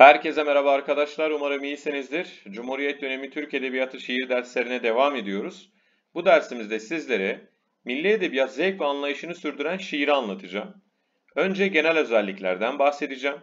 Herkese merhaba arkadaşlar. Umarım iyisinizdir. Cumhuriyet dönemi Türk Edebiyatı şiir derslerine devam ediyoruz. Bu dersimizde sizlere milli edebiyat zevk ve anlayışını sürdüren şiiri anlatacağım. Önce genel özelliklerden bahsedeceğim.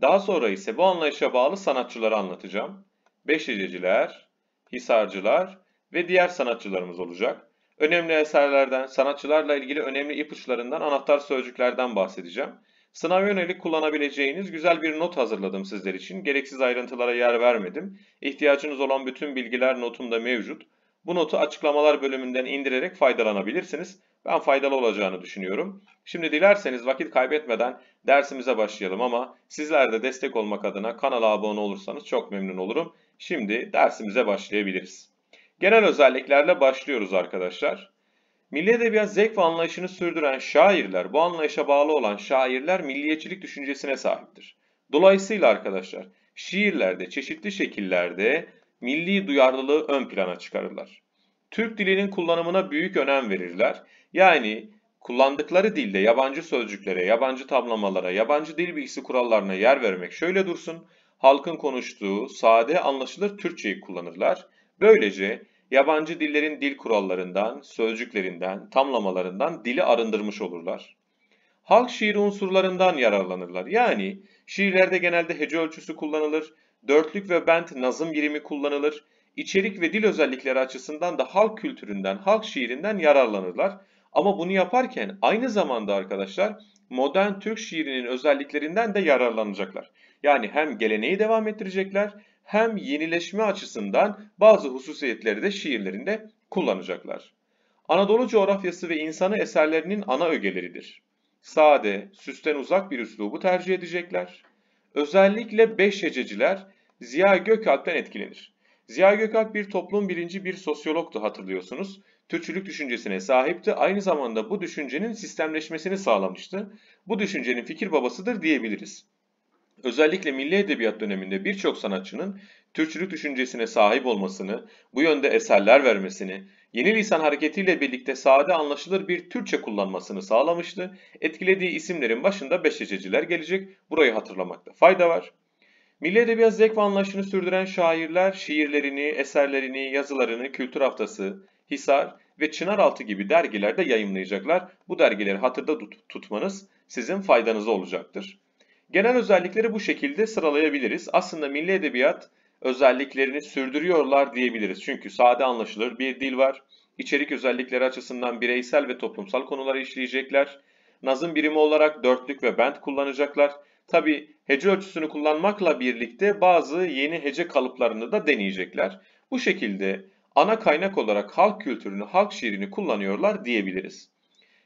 Daha sonra ise bu anlayışa bağlı sanatçıları anlatacağım. Beşiciler, Hisarcılar ve diğer sanatçılarımız olacak. Önemli eserlerden, sanatçılarla ilgili önemli ipuçlarından, anahtar sözcüklerden bahsedeceğim. Sınav yönelik kullanabileceğiniz güzel bir not hazırladım sizler için. Gereksiz ayrıntılara yer vermedim. İhtiyacınız olan bütün bilgiler notumda mevcut. Bu notu açıklamalar bölümünden indirerek faydalanabilirsiniz. Ben faydalı olacağını düşünüyorum. Şimdi dilerseniz vakit kaybetmeden dersimize başlayalım ama sizler de destek olmak adına kanala abone olursanız çok memnun olurum. Şimdi dersimize başlayabiliriz. Genel özelliklerle başlıyoruz arkadaşlar. Milli edebiyat zevk ve anlayışını sürdüren şairler, bu anlayışa bağlı olan şairler milliyetçilik düşüncesine sahiptir. Dolayısıyla arkadaşlar şiirlerde çeşitli şekillerde milli duyarlılığı ön plana çıkarırlar. Türk dilinin kullanımına büyük önem verirler. Yani kullandıkları dilde yabancı sözcüklere, yabancı tablamalara, yabancı dil bilgisi kurallarına yer vermek şöyle dursun. Halkın konuştuğu, sade, anlaşılır Türkçeyi kullanırlar. Böylece yabancı dillerin dil kurallarından, sözcüklerinden, tamlamalarından dili arındırmış olurlar. Halk şiiri unsurlarından yararlanırlar. Yani şiirlerde genelde hece ölçüsü kullanılır, dörtlük ve bent nazım birimi kullanılır, İçerik ve dil özellikleri açısından da halk kültüründen, halk şiirinden yararlanırlar. Ama bunu yaparken aynı zamanda arkadaşlar modern Türk şiirinin özelliklerinden de yararlanacaklar. Yani hem geleneği devam ettirecekler hem yenileşme açısından bazı hususiyetleri de şiirlerinde kullanacaklar. Anadolu coğrafyası ve insanı eserlerinin ana ögeleridir. Sade, süsten uzak bir üslubu tercih edecekler. Özellikle beş hececiler Ziya Gökalp'ten etkilenir. Ziya Gökalp bir toplum bilinci bir sosyologtu hatırlıyorsunuz. Türkçülük düşüncesine sahipti. Aynı zamanda bu düşüncenin sistemleşmesini sağlamıştı. Bu düşüncenin fikir babasıdır diyebiliriz. Özellikle milli edebiyat döneminde birçok sanatçının Türkçülük düşüncesine sahip olmasını, bu yönde eserler vermesini, yeni lisan hareketiyle birlikte sade anlaşılır bir Türkçe kullanmasını sağlamıştı. Etkilediği isimlerin başında beşleşeciler gelecek, burayı hatırlamakta fayda var. Milli edebiyat zevk ve anlayışını sürdüren şairler şiirlerini, eserlerini, yazılarını Kültür Haftası, Hisar ve Çınaraltı gibi dergilerde yayımlayacaklar. Bu dergileri hatırda tut tutmanız sizin faydanıza olacaktır. Genel özellikleri bu şekilde sıralayabiliriz. Aslında milli edebiyat özelliklerini sürdürüyorlar diyebiliriz. Çünkü sade anlaşılır bir dil var. İçerik özellikleri açısından bireysel ve toplumsal konuları işleyecekler. Nazım birimi olarak dörtlük ve bent kullanacaklar. Tabi hece ölçüsünü kullanmakla birlikte bazı yeni hece kalıplarını da deneyecekler. Bu şekilde ana kaynak olarak halk kültürünü, halk şiirini kullanıyorlar diyebiliriz.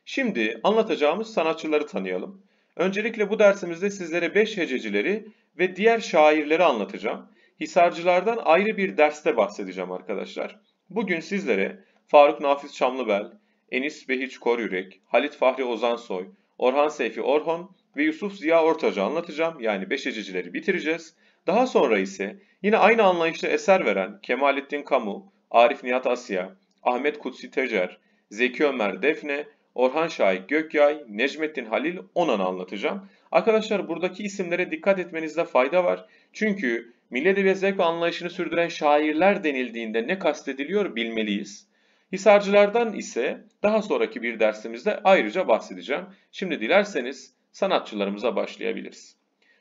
Şimdi anlatacağımız sanatçıları tanıyalım. Öncelikle bu dersimizde sizlere 5 hececileri ve diğer şairleri anlatacağım. Hisarcılardan ayrı bir derste bahsedeceğim arkadaşlar. Bugün sizlere Faruk Nafiz Çamlıbel, Enis Behiç Koryürek, Halit Fahri Ozansoy, Orhan Seyfi Orhon ve Yusuf Ziya Ortaç'ı anlatacağım. Yani 5 hececileri bitireceğiz. Daha sonra ise yine aynı anlayışta eser veren Kemalettin Kamu, Arif Nihat Asya, Ahmet Kutsi Tecer, Zeki Ömer Defne Orhan Şahik Gökyay, Necmettin Halil Onan'ı anlatacağım. Arkadaşlar buradaki isimlere dikkat etmenizde fayda var. Çünkü milli ve ve anlayışını sürdüren şairler denildiğinde ne kastediliyor bilmeliyiz. Hisarcılardan ise daha sonraki bir dersimizde ayrıca bahsedeceğim. Şimdi dilerseniz sanatçılarımıza başlayabiliriz.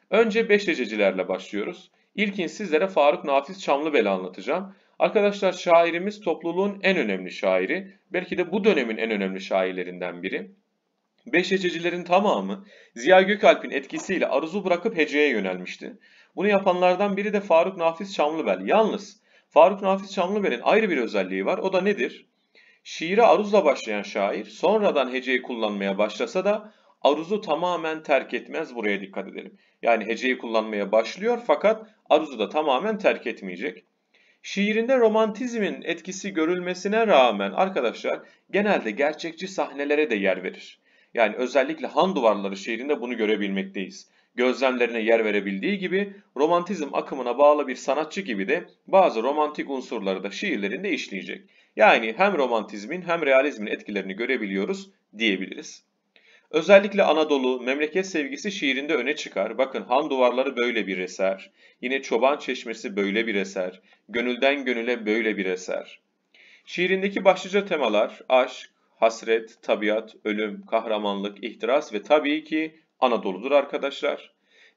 Önce beşlececilerle başlıyoruz. İlkin sizlere Faruk Nafiz Çamlıbel'i anlatacağım. Arkadaşlar şairimiz topluluğun en önemli şairi. Belki de bu dönemin en önemli şairlerinden biri. Beşhececilerin tamamı Ziya Gökalp'in etkisiyle aruzu bırakıp heceye yönelmişti. Bunu yapanlardan biri de Faruk Nafiz Çamlıbel. Yalnız Faruk Nafiz Çamlıbel'in ayrı bir özelliği var. O da nedir? Şiire aruzla başlayan şair sonradan heceyi kullanmaya başlasa da aruzu tamamen terk etmez. Buraya dikkat edelim. Yani heceyi kullanmaya başlıyor fakat aruzu da tamamen terk etmeyecek. Şiirinde romantizmin etkisi görülmesine rağmen arkadaşlar genelde gerçekçi sahnelere de yer verir. Yani özellikle Han Duvarları şiirinde bunu görebilmekteyiz. Gözlemlerine yer verebildiği gibi romantizm akımına bağlı bir sanatçı gibi de bazı romantik unsurları da şiirlerinde işleyecek. Yani hem romantizmin hem realizmin etkilerini görebiliyoruz diyebiliriz. Özellikle Anadolu, memleket sevgisi şiirinde öne çıkar. Bakın Han Duvarları böyle bir eser. Yine Çoban Çeşmesi böyle bir eser. Gönülden Gönüle böyle bir eser. Şiirindeki başlıca temalar aşk, hasret, tabiat, ölüm, kahramanlık, ihtiras ve tabii ki Anadolu'dur arkadaşlar.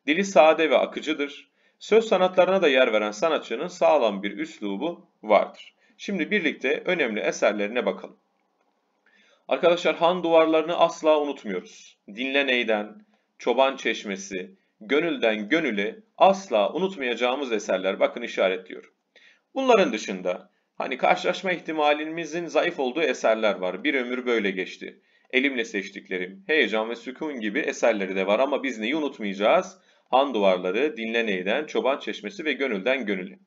Dili sade ve akıcıdır. Söz sanatlarına da yer veren sanatçının sağlam bir üslubu vardır. Şimdi birlikte önemli eserlerine bakalım. Arkadaşlar han duvarlarını asla unutmuyoruz. Dinleneyden, çoban çeşmesi, gönülden gönüle asla unutmayacağımız eserler bakın işaretliyor. Bunların dışında hani karşılaşma ihtimalimizin zayıf olduğu eserler var. Bir ömür böyle geçti. Elimle seçtiklerim, heyecan ve sükun gibi eserleri de var ama biz neyi unutmayacağız? Han duvarları, Dinleneyden, çoban çeşmesi ve gönülden gönüle.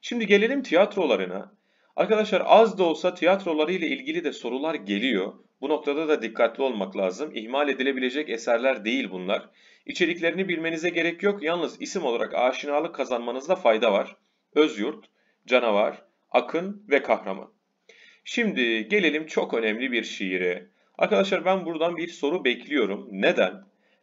Şimdi gelelim tiyatrolarına. Arkadaşlar az da olsa tiyatroları ile ilgili de sorular geliyor. Bu noktada da dikkatli olmak lazım. İhmal edilebilecek eserler değil bunlar. İçeriklerini bilmenize gerek yok. Yalnız isim olarak aşinalık kazanmanızda fayda var. Özyurt, Canavar, Akın ve Kahraman. Şimdi gelelim çok önemli bir şiire. Arkadaşlar ben buradan bir soru bekliyorum. Neden?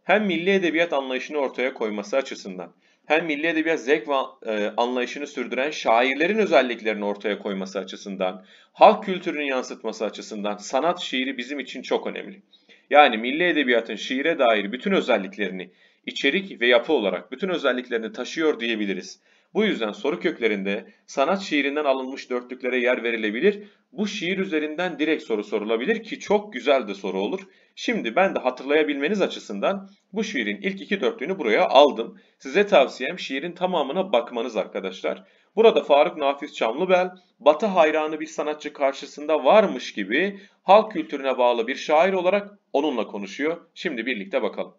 Hem milli edebiyat anlayışını ortaya koyması açısından hem milli edebiyat zevk ve e, anlayışını sürdüren şairlerin özelliklerini ortaya koyması açısından, halk kültürünü yansıtması açısından sanat şiiri bizim için çok önemli. Yani milli edebiyatın şiire dair bütün özelliklerini, içerik ve yapı olarak bütün özelliklerini taşıyor diyebiliriz. Bu yüzden soru köklerinde sanat şiirinden alınmış dörtlüklere yer verilebilir. Bu şiir üzerinden direkt soru sorulabilir ki çok güzel de soru olur. Şimdi ben de hatırlayabilmeniz açısından bu şiirin ilk iki dörtlüğünü buraya aldım. Size tavsiyem şiirin tamamına bakmanız arkadaşlar. Burada Faruk Nafiz Çamlıbel, batı hayranı bir sanatçı karşısında varmış gibi halk kültürüne bağlı bir şair olarak onunla konuşuyor. Şimdi birlikte bakalım.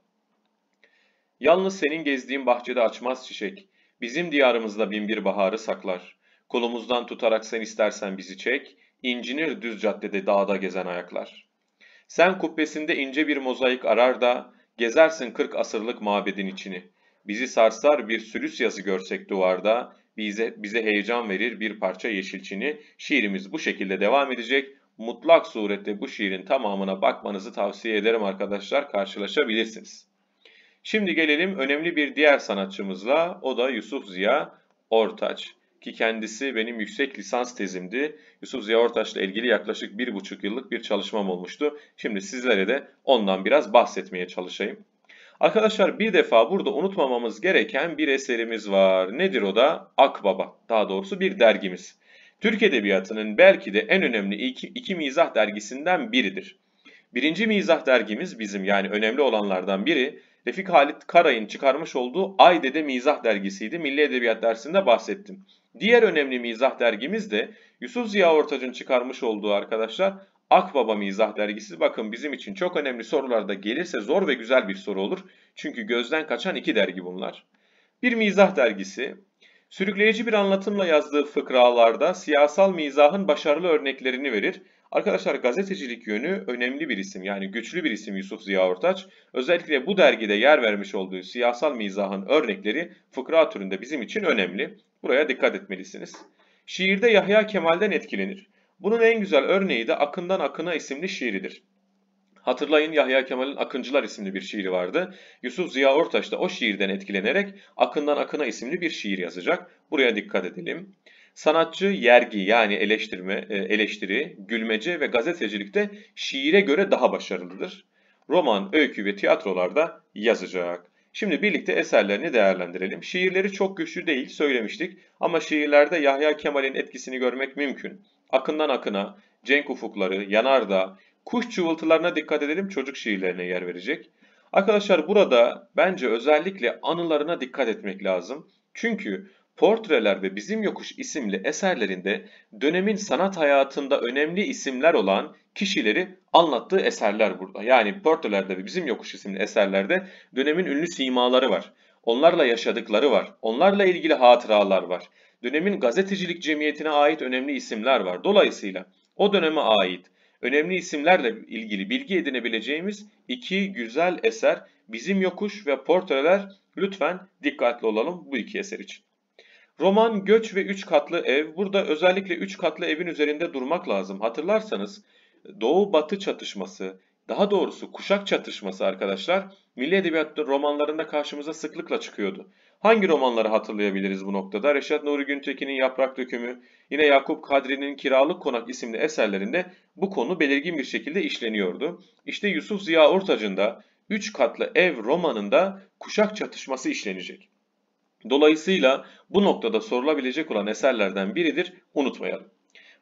Yalnız senin gezdiğin bahçede açmaz çiçek. Bizim diyarımızda binbir baharı saklar. Kolumuzdan tutarak sen istersen bizi çek, incinir düz caddede dağda gezen ayaklar. Sen kubbesinde ince bir mozaik arar da, gezersin kırk asırlık mabedin içini. Bizi sarsar bir sülüs yazı görsek duvarda, bize, bize heyecan verir bir parça yeşilçini. Şiirimiz bu şekilde devam edecek. Mutlak surette bu şiirin tamamına bakmanızı tavsiye ederim arkadaşlar, karşılaşabilirsiniz. Şimdi gelelim önemli bir diğer sanatçımızla o da Yusuf Ziya Ortaç ki kendisi benim yüksek lisans tezimdi. Yusuf Ziya Ortaç'la ilgili yaklaşık bir buçuk yıllık bir çalışmam olmuştu. Şimdi sizlere de ondan biraz bahsetmeye çalışayım. Arkadaşlar bir defa burada unutmamamız gereken bir eserimiz var. Nedir o da? Akbaba. Daha doğrusu bir dergimiz. Türk Edebiyatı'nın belki de en önemli iki, iki mizah dergisinden biridir. Birinci mizah dergimiz bizim yani önemli olanlardan biri Refik Halit Karay'ın çıkarmış olduğu Ay Dede Mizah dergisiydi. Milli Edebiyat dersinde bahsettim. Diğer önemli mizah dergimiz de Yusuf Ziya Ortaç'ın çıkarmış olduğu arkadaşlar Akbaba Mizah dergisi. Bakın bizim için çok önemli sorularda gelirse zor ve güzel bir soru olur. Çünkü gözden kaçan iki dergi bunlar. Bir mizah dergisi, sürükleyici bir anlatımla yazdığı fıkralarda siyasal mizahın başarılı örneklerini verir Arkadaşlar gazetecilik yönü önemli bir isim yani güçlü bir isim Yusuf Ziya Ortaç. Özellikle bu dergide yer vermiş olduğu siyasal mizahın örnekleri fıkra türünde bizim için önemli. Buraya dikkat etmelisiniz. Şiirde Yahya Kemal'den etkilenir. Bunun en güzel örneği de Akından Akına isimli şiiridir. Hatırlayın Yahya Kemal'in Akıncılar isimli bir şiiri vardı. Yusuf Ziya Ortaç da o şiirden etkilenerek Akından Akına isimli bir şiir yazacak. Buraya dikkat edelim. Sanatçı yergi yani eleştirme, e, eleştiri, gülmece ve gazetecilikte şiire göre daha başarılıdır. Roman, öykü ve tiyatrolarda yazacak. Şimdi birlikte eserlerini değerlendirelim. Şiirleri çok güçlü değil söylemiştik ama şiirlerde Yahya Kemal'in etkisini görmek mümkün. Akından akına, cenk ufukları, yanardağ, kuş çuvaltılarına dikkat edelim çocuk şiirlerine yer verecek. Arkadaşlar burada bence özellikle anılarına dikkat etmek lazım. Çünkü Portreler ve Bizim Yokuş isimli eserlerinde dönemin sanat hayatında önemli isimler olan kişileri anlattığı eserler burada. Yani Portrelerde ve Bizim Yokuş isimli eserlerde dönemin ünlü simaları var. Onlarla yaşadıkları var. Onlarla ilgili hatıralar var. Dönemin gazetecilik cemiyetine ait önemli isimler var. Dolayısıyla o döneme ait önemli isimlerle ilgili bilgi edinebileceğimiz iki güzel eser Bizim Yokuş ve Portreler lütfen dikkatli olalım bu iki eser için. Roman göç ve üç katlı ev. Burada özellikle üç katlı evin üzerinde durmak lazım. Hatırlarsanız Doğu-Batı çatışması, daha doğrusu kuşak çatışması arkadaşlar milli edebiyat romanlarında karşımıza sıklıkla çıkıyordu. Hangi romanları hatırlayabiliriz bu noktada? Reşat Nuri Güntekin'in Yaprak Dökümü, yine Yakup Kadri'nin Kiralık Konak isimli eserlerinde bu konu belirgin bir şekilde işleniyordu. İşte Yusuf Ziya Ortac'ın da 3 katlı ev romanında kuşak çatışması işlenecek. Dolayısıyla bu noktada sorulabilecek olan eserlerden biridir unutmayalım.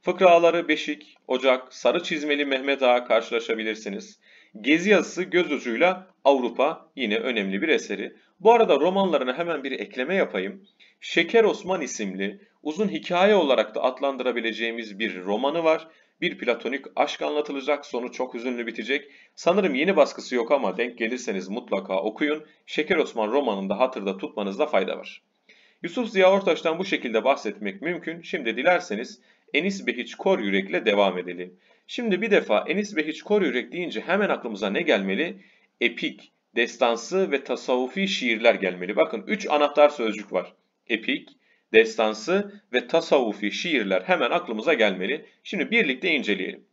Fıkraları Beşik, Ocak, Sarı Çizmeli Mehmet Ağa karşılaşabilirsiniz. Gezi yazısı göz ucuyla Avrupa yine önemli bir eseri. Bu arada romanlarına hemen bir ekleme yapayım. Şeker Osman isimli uzun hikaye olarak da adlandırabileceğimiz bir romanı var. Bir platonik aşk anlatılacak, sonu çok hüzünlü bitecek. Sanırım yeni baskısı yok ama denk gelirseniz mutlaka okuyun. Şeker Osman romanında hatırda tutmanızda fayda var. Yusuf Ziya Ortaç'tan bu şekilde bahsetmek mümkün. Şimdi dilerseniz Enis Behiç Kor yürekle devam edelim. Şimdi bir defa Enis Behiç Kor Yürek deyince hemen aklımıza ne gelmeli? Epik, destansı ve tasavvufi şiirler gelmeli. Bakın 3 anahtar sözcük var. Epik, destansı ve tasavvufi şiirler hemen aklımıza gelmeli. Şimdi birlikte inceleyelim.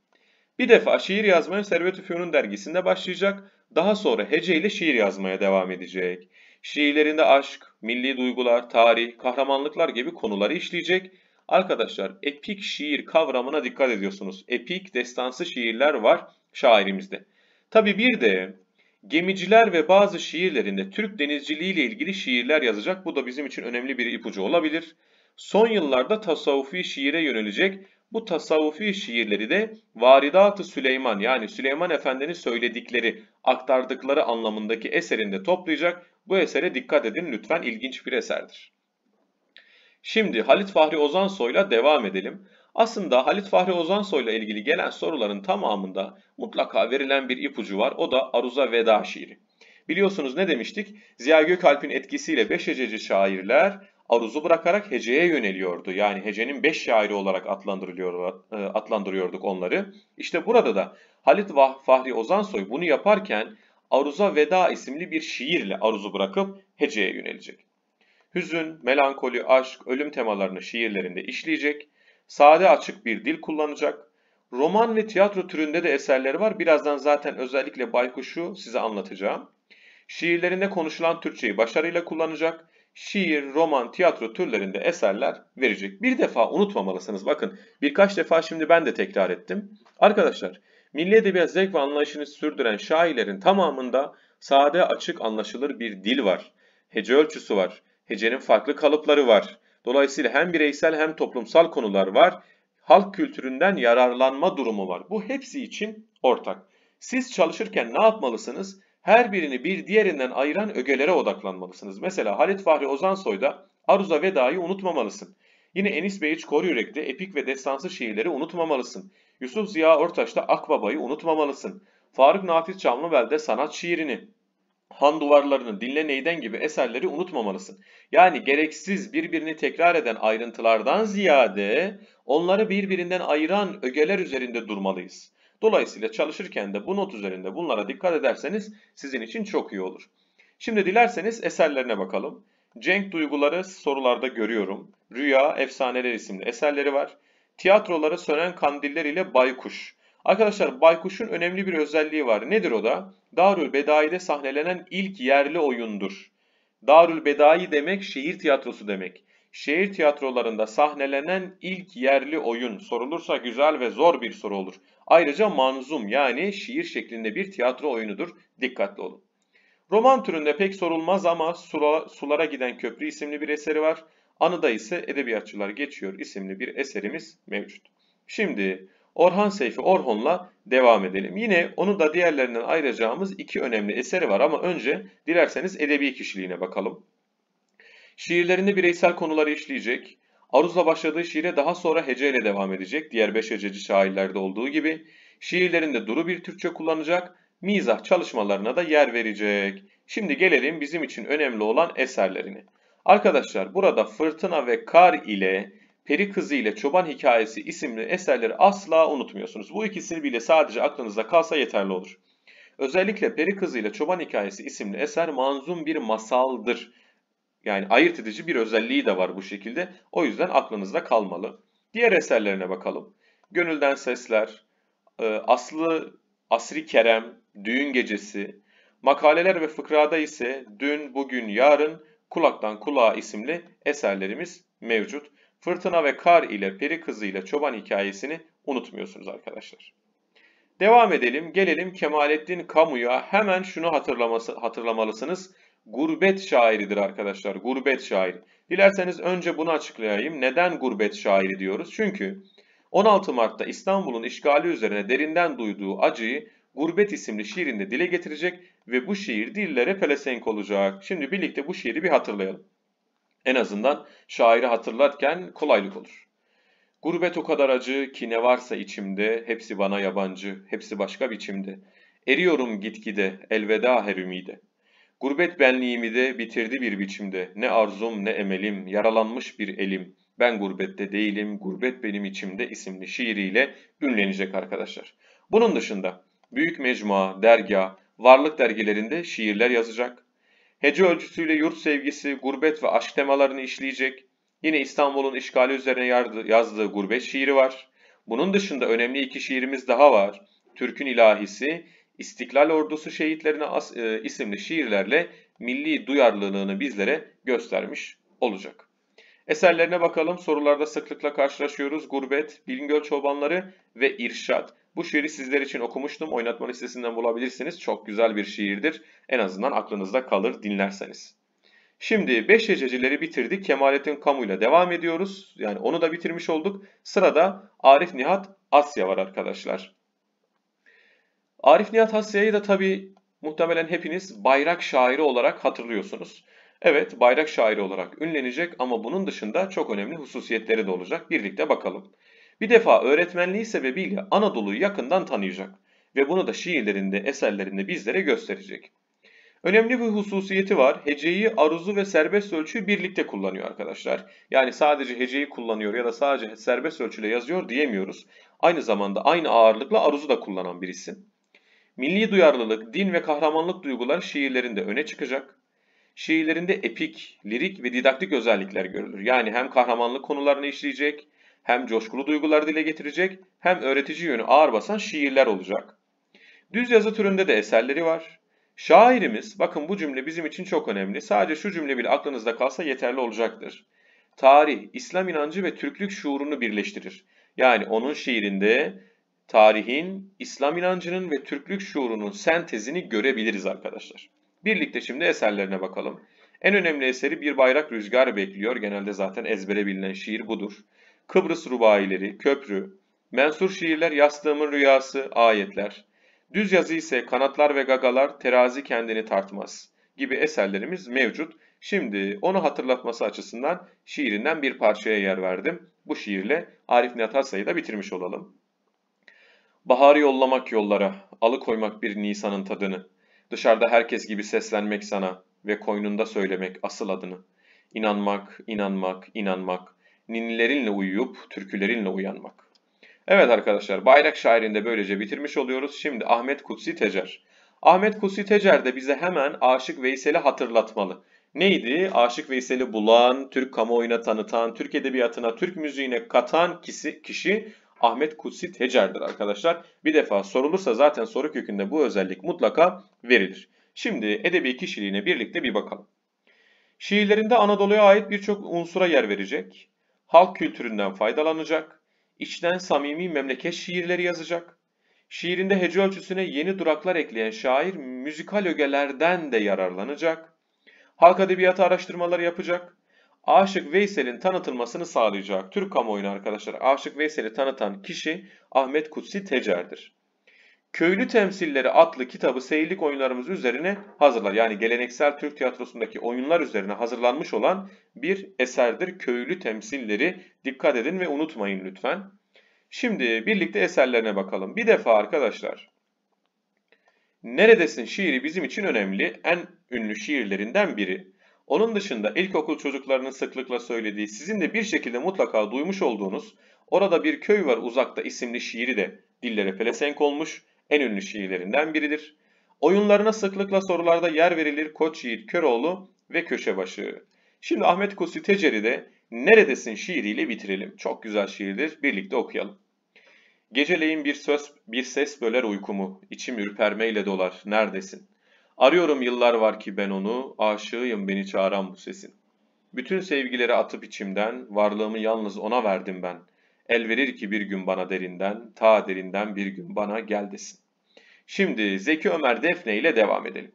Bir defa şiir yazmaya Servet-i Fünun dergisinde başlayacak, daha sonra hece ile şiir yazmaya devam edecek. Şiirlerinde aşk, milli duygular, tarih, kahramanlıklar gibi konuları işleyecek. Arkadaşlar epik şiir kavramına dikkat ediyorsunuz. Epik, destansı şiirler var şairimizde. Tabi bir de Gemiciler ve bazı şiirlerinde Türk denizciliği ile ilgili şiirler yazacak. Bu da bizim için önemli bir ipucu olabilir. Son yıllarda tasavvufi şiire yönelecek. Bu tasavvufi şiirleri de Varidat-ı Süleyman yani Süleyman Efendi'nin söyledikleri, aktardıkları anlamındaki eserinde toplayacak. Bu esere dikkat edin lütfen ilginç bir eserdir. Şimdi Halit Fahri Ozansoy'la devam edelim. Aslında Halit Fahri Ozansoy ile ilgili gelen soruların tamamında mutlaka verilen bir ipucu var. O da Aruza Veda şiiri. Biliyorsunuz ne demiştik? Ziya Gökalp'in etkisiyle beş hececi şairler aruzu bırakarak heceye yöneliyordu. Yani hecenin beş şairi olarak adlandırılıyor, e, adlandırıyorduk onları. İşte burada da Halit Fahri Ozansoy bunu yaparken Aruza Veda isimli bir şiirle aruzu bırakıp heceye yönelecek. Hüzün, melankoli, aşk, ölüm temalarını şiirlerinde işleyecek sade açık bir dil kullanacak. Roman ve tiyatro türünde de eserleri var. Birazdan zaten özellikle Baykuş'u size anlatacağım. Şiirlerinde konuşulan Türkçeyi başarıyla kullanacak. Şiir, roman, tiyatro türlerinde eserler verecek. Bir defa unutmamalısınız. Bakın birkaç defa şimdi ben de tekrar ettim. Arkadaşlar milli edebiyat zevk ve anlayışını sürdüren şairlerin tamamında sade, açık, anlaşılır bir dil var. Hece ölçüsü var. Hecenin farklı kalıpları var. Dolayısıyla hem bireysel hem toplumsal konular var. Halk kültüründen yararlanma durumu var. Bu hepsi için ortak. Siz çalışırken ne yapmalısınız? Her birini bir diğerinden ayıran ögelere odaklanmalısınız. Mesela Halit Fahri Ozansoy'da Aruza Veda'yı unutmamalısın. Yine Enis Beyiç Koryürek'te epik ve destansı şiirleri unutmamalısın. Yusuf Ziya Ortaç'ta Akbaba'yı unutmamalısın. Faruk Nafiz Çamlıbel'de sanat şiirini, Han duvarlarını dinle neyden gibi eserleri unutmamalısın. Yani gereksiz birbirini tekrar eden ayrıntılardan ziyade onları birbirinden ayıran ögeler üzerinde durmalıyız. Dolayısıyla çalışırken de bu not üzerinde bunlara dikkat ederseniz sizin için çok iyi olur. Şimdi dilerseniz eserlerine bakalım. Cenk duyguları sorularda görüyorum. Rüya, Efsaneler isimli eserleri var. Tiyatroları sönen kandiller ile baykuş. Arkadaşlar Baykuş'un önemli bir özelliği var. Nedir o da? Darül Bedai'de sahnelenen ilk yerli oyundur. Darül Bedai demek şehir tiyatrosu demek. Şehir tiyatrolarında sahnelenen ilk yerli oyun sorulursa güzel ve zor bir soru olur. Ayrıca manzum yani şiir şeklinde bir tiyatro oyunudur. Dikkatli olun. Roman türünde pek sorulmaz ama Sulara Giden Köprü isimli bir eseri var. Anıda ise Edebiyatçılar Geçiyor isimli bir eserimiz mevcut. Şimdi Orhan Seyfi Orhon'la devam edelim. Yine onu da diğerlerinden ayıracağımız iki önemli eseri var ama önce dilerseniz edebi kişiliğine bakalım. Şiirlerinde bireysel konuları işleyecek, aruzla başladığı şiire daha sonra heceyle devam edecek diğer beş hececi şairlerde olduğu gibi, şiirlerinde duru bir Türkçe kullanacak, mizah çalışmalarına da yer verecek. Şimdi gelelim bizim için önemli olan eserlerini. Arkadaşlar burada fırtına ve kar ile Peri Kızı ile Çoban Hikayesi isimli eserleri asla unutmuyorsunuz. Bu ikisini bile sadece aklınızda kalsa yeterli olur. Özellikle Peri Kızı ile Çoban Hikayesi isimli eser manzum bir masaldır. Yani ayırt edici bir özelliği de var bu şekilde. O yüzden aklınızda kalmalı. Diğer eserlerine bakalım. Gönülden Sesler, e, Aslı Asri Kerem, Düğün Gecesi, makaleler ve fıkrada ise Dün, Bugün, Yarın, Kulaktan Kulağa isimli eserlerimiz mevcut. Fırtına ve Kar ile Peri Kızı ile Çoban hikayesini unutmuyorsunuz arkadaşlar. Devam edelim. Gelelim Kemalettin Kamu'ya. Hemen şunu hatırlaması, hatırlamalısınız. Gurbet şairidir arkadaşlar. Gurbet şairi. Dilerseniz önce bunu açıklayayım. Neden gurbet şairi diyoruz? Çünkü 16 Mart'ta İstanbul'un işgali üzerine derinden duyduğu acıyı Gurbet isimli şiirinde dile getirecek ve bu şiir dillere pelesenk olacak. Şimdi birlikte bu şiiri bir hatırlayalım. En azından şairi hatırlarken kolaylık olur. Gurbet o kadar acı ki ne varsa içimde, hepsi bana yabancı, hepsi başka biçimde. Eriyorum gitgide, elveda her ümide. Gurbet benliğimi de bitirdi bir biçimde, ne arzum ne emelim, yaralanmış bir elim. Ben gurbette değilim, gurbet benim içimde isimli şiiriyle ünlenecek arkadaşlar. Bunun dışında büyük mecmua, dergah, varlık dergilerinde şiirler yazacak. Hece ölçüsüyle yurt sevgisi, gurbet ve aşk temalarını işleyecek. Yine İstanbul'un işgali üzerine yazdığı gurbet şiiri var. Bunun dışında önemli iki şiirimiz daha var. Türk'ün ilahisi, İstiklal Ordusu Şehitlerine e, isimli şiirlerle milli duyarlılığını bizlere göstermiş olacak. Eserlerine bakalım. Sorularda sıklıkla karşılaşıyoruz. Gurbet, Bingöl Çobanları ve İrşat. Bu şiiri sizler için okumuştum. Oynatma listesinden bulabilirsiniz. Çok güzel bir şiirdir. En azından aklınızda kalır dinlerseniz. Şimdi beş hececileri bitirdik. Kemalettin Kamu ile devam ediyoruz. Yani onu da bitirmiş olduk. Sırada Arif Nihat Asya var arkadaşlar. Arif Nihat Asya'yı da tabi muhtemelen hepiniz bayrak şairi olarak hatırlıyorsunuz. Evet bayrak şairi olarak ünlenecek ama bunun dışında çok önemli hususiyetleri de olacak. Birlikte bakalım. Bir defa öğretmenliği sebebiyle Anadolu'yu yakından tanıyacak ve bunu da şiirlerinde, eserlerinde bizlere gösterecek. Önemli bir hususiyeti var. Heceyi, aruzu ve serbest ölçüyü birlikte kullanıyor arkadaşlar. Yani sadece heceyi kullanıyor ya da sadece serbest ölçüyle yazıyor diyemiyoruz. Aynı zamanda aynı ağırlıkla aruzu da kullanan bir isim. Milli duyarlılık, din ve kahramanlık duygular şiirlerinde öne çıkacak. Şiirlerinde epik, lirik ve didaktik özellikler görülür. Yani hem kahramanlık konularını işleyecek hem coşkulu duyguları dile getirecek hem öğretici yönü ağır basan şiirler olacak. Düz yazı türünde de eserleri var. Şairimiz, bakın bu cümle bizim için çok önemli. Sadece şu cümle bile aklınızda kalsa yeterli olacaktır. Tarih, İslam inancı ve Türklük şuurunu birleştirir. Yani onun şiirinde tarihin, İslam inancının ve Türklük şuurunun sentezini görebiliriz arkadaşlar. Birlikte şimdi eserlerine bakalım. En önemli eseri Bir Bayrak Rüzgar Bekliyor. Genelde zaten ezbere bilinen şiir budur. Kıbrıs rubaileri, köprü, mensur şiirler yastığımın rüyası, ayetler, düz yazı ise kanatlar ve gagalar, terazi kendini tartmaz gibi eserlerimiz mevcut. Şimdi onu hatırlatması açısından şiirinden bir parçaya yer verdim. Bu şiirle Arif Nihat Hasa'yı da bitirmiş olalım. Baharı yollamak yollara, alıkoymak bir Nisan'ın tadını. Dışarıda herkes gibi seslenmek sana ve koynunda söylemek asıl adını. inanmak, inanmak, inanmak ninilerinle uyuyup türkülerinle uyanmak. Evet arkadaşlar bayrak şairinde böylece bitirmiş oluyoruz. Şimdi Ahmet Kutsi Tecer. Ahmet Kutsi Tecer de bize hemen Aşık Veysel'i hatırlatmalı. Neydi? Aşık Veysel'i bulan, Türk kamuoyuna tanıtan, Türk edebiyatına, Türk müziğine katan kişi, kişi Ahmet Kutsi Tecer'dir arkadaşlar. Bir defa sorulursa zaten soru kökünde bu özellik mutlaka verilir. Şimdi edebi kişiliğine birlikte bir bakalım. Şiirlerinde Anadolu'ya ait birçok unsura yer verecek halk kültüründen faydalanacak, içten samimi memleket şiirleri yazacak, şiirinde hece ölçüsüne yeni duraklar ekleyen şair müzikal ögelerden de yararlanacak, halk edebiyatı araştırmaları yapacak, Aşık Veysel'in tanıtılmasını sağlayacak Türk kamuoyuna arkadaşlar Aşık Veysel'i tanıtan kişi Ahmet Kutsi Tecer'dir. Köylü Temsilleri adlı kitabı seyirlik oyunlarımız üzerine hazırlar. Yani geleneksel Türk tiyatrosundaki oyunlar üzerine hazırlanmış olan bir eserdir. Köylü Temsilleri dikkat edin ve unutmayın lütfen. Şimdi birlikte eserlerine bakalım. Bir defa arkadaşlar. Neredesin şiiri bizim için önemli. En ünlü şiirlerinden biri. Onun dışında ilkokul çocuklarının sıklıkla söylediği, sizin de bir şekilde mutlaka duymuş olduğunuz Orada bir köy var uzakta isimli şiiri de dillere pelesenk olmuş en ünlü şiirlerinden biridir. Oyunlarına sıklıkla sorularda yer verilir Koç Yiğit Köroğlu ve Köşebaşı. Şimdi Ahmet Kusi Teceri'de Neredesin şiiriyle bitirelim. Çok güzel şiirdir. Birlikte okuyalım. Geceleyin bir söz, bir ses böler uykumu. İçim ürpermeyle dolar. Neredesin? Arıyorum yıllar var ki ben onu. Aşığıyım beni çağıran bu sesin. Bütün sevgileri atıp içimden, varlığımı yalnız ona verdim ben. El verir ki bir gün bana derinden, ta derinden bir gün bana gel desin. Şimdi Zeki Ömer Defne ile devam edelim.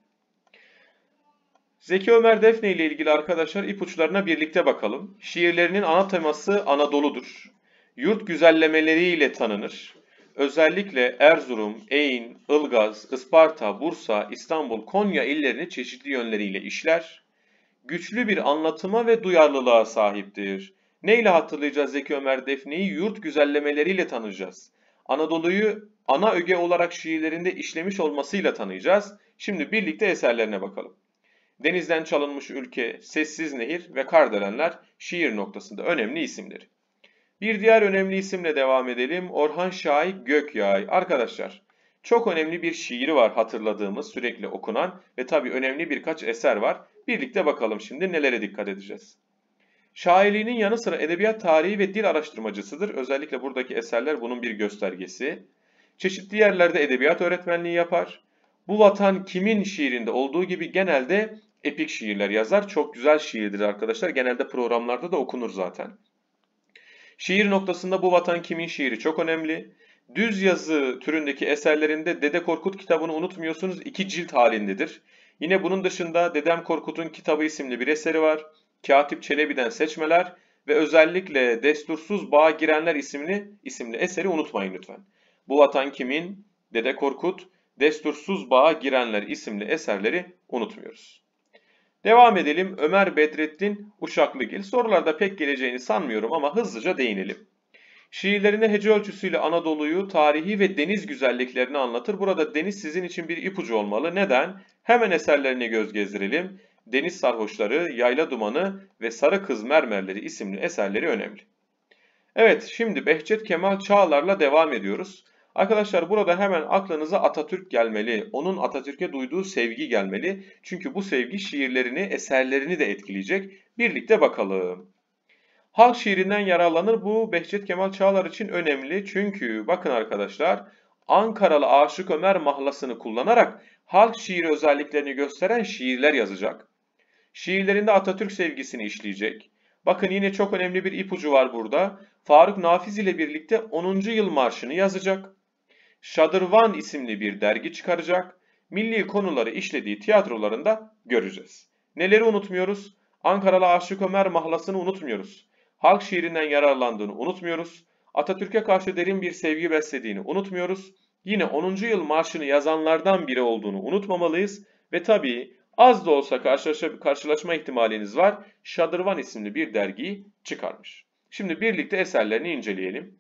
Zeki Ömer Defne ile ilgili arkadaşlar ipuçlarına birlikte bakalım. Şiirlerinin ana teması Anadolu'dur. Yurt güzellemeleriyle tanınır. Özellikle Erzurum, Eyn, Ilgaz, Isparta, Bursa, İstanbul, Konya illerini çeşitli yönleriyle işler. Güçlü bir anlatıma ve duyarlılığa sahiptir. Neyle hatırlayacağız Zeki Ömer Defne'yi? Yurt güzellemeleriyle tanıyacağız. Anadolu'yu ana öge olarak şiirlerinde işlemiş olmasıyla tanıyacağız. Şimdi birlikte eserlerine bakalım. Denizden çalınmış ülke, sessiz nehir ve kar kardelenler şiir noktasında önemli isimdir. Bir diğer önemli isimle devam edelim. Orhan Şahik Gökyay. Arkadaşlar çok önemli bir şiiri var hatırladığımız sürekli okunan ve tabii önemli birkaç eser var. Birlikte bakalım şimdi nelere dikkat edeceğiz. Şairliğinin yanı sıra edebiyat tarihi ve dil araştırmacısıdır. Özellikle buradaki eserler bunun bir göstergesi. Çeşitli yerlerde edebiyat öğretmenliği yapar. Bu vatan kimin şiirinde olduğu gibi genelde epik şiirler yazar. Çok güzel şiirdir arkadaşlar. Genelde programlarda da okunur zaten. Şiir noktasında bu vatan kimin şiiri çok önemli. Düz yazı türündeki eserlerinde Dede Korkut kitabını unutmuyorsunuz. iki cilt halindedir. Yine bunun dışında Dedem Korkut'un kitabı isimli bir eseri var. Katip Çelebi'den seçmeler ve özellikle Destursuz bağ Girenler isimli isimli eseri unutmayın lütfen. Bu vatan kimin? Dede Korkut, Destursuz Bağa Girenler isimli eserleri unutmuyoruz. Devam edelim Ömer Bedrettin Uşaklıgil. Sorularda pek geleceğini sanmıyorum ama hızlıca değinelim. Şiirlerine hece ölçüsüyle Anadolu'yu, tarihi ve deniz güzelliklerini anlatır. Burada deniz sizin için bir ipucu olmalı. Neden? Hemen eserlerine göz gezdirelim. Deniz Sarhoşları, Yayla Dumanı ve Sarı Kız Mermerleri isimli eserleri önemli. Evet, şimdi Behçet Kemal Çağlar'la devam ediyoruz. Arkadaşlar burada hemen aklınıza Atatürk gelmeli. Onun Atatürk'e duyduğu sevgi gelmeli. Çünkü bu sevgi şiirlerini, eserlerini de etkileyecek. Birlikte bakalım. Halk şiirinden yararlanır. Bu Behçet Kemal Çağlar için önemli. Çünkü bakın arkadaşlar Ankaralı Aşık Ömer mahlasını kullanarak halk şiiri özelliklerini gösteren şiirler yazacak. Şiirlerinde Atatürk sevgisini işleyecek. Bakın yine çok önemli bir ipucu var burada. Faruk Nafiz ile birlikte 10. Yıl Marşı'nı yazacak. Şadırvan isimli bir dergi çıkaracak. Milli konuları işlediği tiyatrolarında göreceğiz. Neleri unutmuyoruz? Ankaralı Aşık Ömer mahlasını unutmuyoruz. Halk şiirinden yararlandığını unutmuyoruz. Atatürk'e karşı derin bir sevgi beslediğini unutmuyoruz. Yine 10. yıl marşını yazanlardan biri olduğunu unutmamalıyız. Ve tabii az da olsa karşılaşma ihtimaliniz var. Şadırvan isimli bir dergiyi çıkarmış. Şimdi birlikte eserlerini inceleyelim.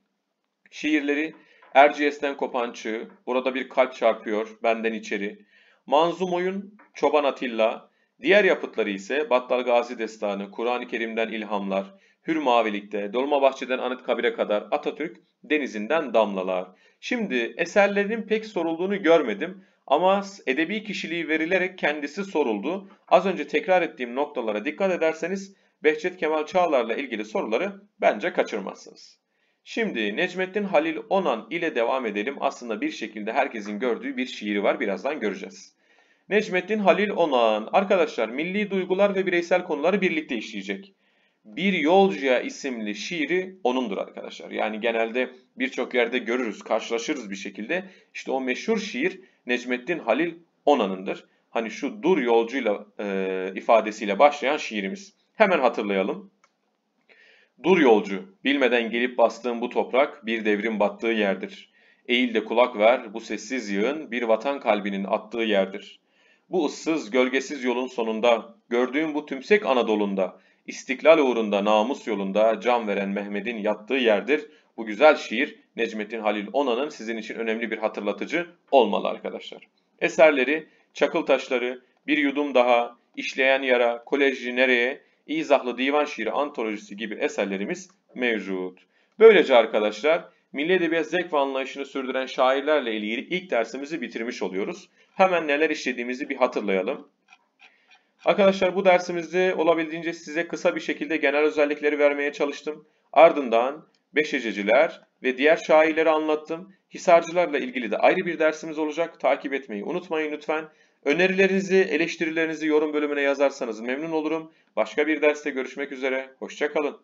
Şiirleri Erciyes'ten kopan çığ. Burada bir kalp çarpıyor benden içeri. Manzum oyun Çoban Atilla. Diğer yapıtları ise Battal Gazi Destanı, Kur'an-ı Kerim'den ilhamlar, Hür Mavilik'te, Dolmabahçe'den Anıtkabir'e kadar Atatürk denizinden damlalar. Şimdi eserlerinin pek sorulduğunu görmedim ama edebi kişiliği verilerek kendisi soruldu. Az önce tekrar ettiğim noktalara dikkat ederseniz Behçet Kemal Çağlar'la ilgili soruları bence kaçırmazsınız. Şimdi Necmettin Halil Onan ile devam edelim. Aslında bir şekilde herkesin gördüğü bir şiiri var. Birazdan göreceğiz. Necmettin Halil Onan arkadaşlar milli duygular ve bireysel konuları birlikte işleyecek. Bir Yolcuya isimli şiiri onundur arkadaşlar. Yani genelde birçok yerde görürüz, karşılaşırız bir şekilde. İşte o meşhur şiir Necmettin Halil Onan'ındır. Hani şu dur yolcuyla e, ifadesiyle başlayan şiirimiz. Hemen hatırlayalım. Dur yolcu, bilmeden gelip bastığın bu toprak bir devrim battığı yerdir. Eğil de kulak ver, bu sessiz yığın bir vatan kalbinin attığı yerdir. Bu ıssız, gölgesiz yolun sonunda, gördüğün bu tümsek Anadolu'nda, istiklal uğrunda, namus yolunda can veren Mehmet'in yattığı yerdir. Bu güzel şiir Necmettin Halil Onan'ın sizin için önemli bir hatırlatıcı olmalı arkadaşlar. Eserleri, Çakıl Taşları, Bir Yudum Daha, İşleyen Yara, koleji Nereye, İzahlı Divan Şiiri Antolojisi gibi eserlerimiz mevcut. Böylece arkadaşlar milli edebiyat zevk ve anlayışını sürdüren şairlerle ilgili ilk dersimizi bitirmiş oluyoruz. Hemen neler işlediğimizi bir hatırlayalım. Arkadaşlar bu dersimizde olabildiğince size kısa bir şekilde genel özellikleri vermeye çalıştım. Ardından Beşececiler ve diğer şairleri anlattım. Hisarcılarla ilgili de ayrı bir dersimiz olacak. Takip etmeyi unutmayın lütfen. Önerilerinizi, eleştirilerinizi yorum bölümüne yazarsanız memnun olurum. Başka bir derste görüşmek üzere. Hoşçakalın.